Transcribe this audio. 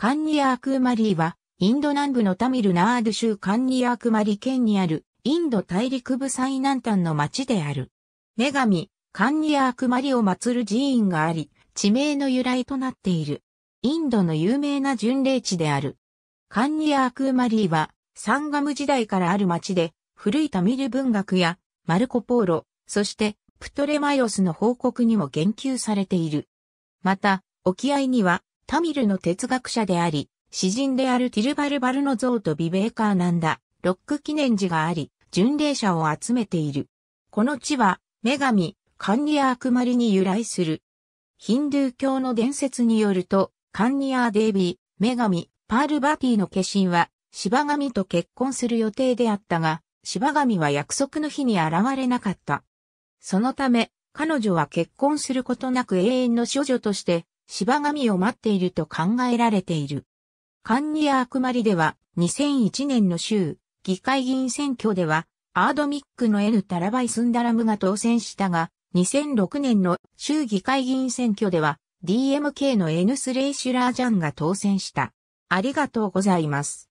カンニアークーマリーは、インド南部のタミルナード州カンニアークマリ県にある、インド大陸部最南端の町である。女神、カンニアークマリを祀る寺院があり、地名の由来となっている。インドの有名な巡礼地である。カンニアークーマリーは、サンガム時代からある町で、古いタミル文学や、マルコ・ポーロ、そして、プトレマイオスの報告にも言及されている。また、沖合には、タミルの哲学者であり、詩人であるティルバルバルの像とビベーカーなんだ、ロック記念寺があり、巡礼者を集めている。この地は、女神、カンニアークマリに由来する。ヒンドゥー教の伝説によると、カンニアーデイビー、女神、パールバーティの化身は、芝神と結婚する予定であったが、芝神は約束の日に現れなかった。そのため、彼女は結婚することなく永遠の処女として、芝神を待っていると考えられている。カンニアークマリでは2001年の州議会議員選挙ではアードミックの N・ タラバイ・スンダラムが当選したが2006年の州議会議員選挙では DMK の N スレイシュラージャンが当選した。ありがとうございます。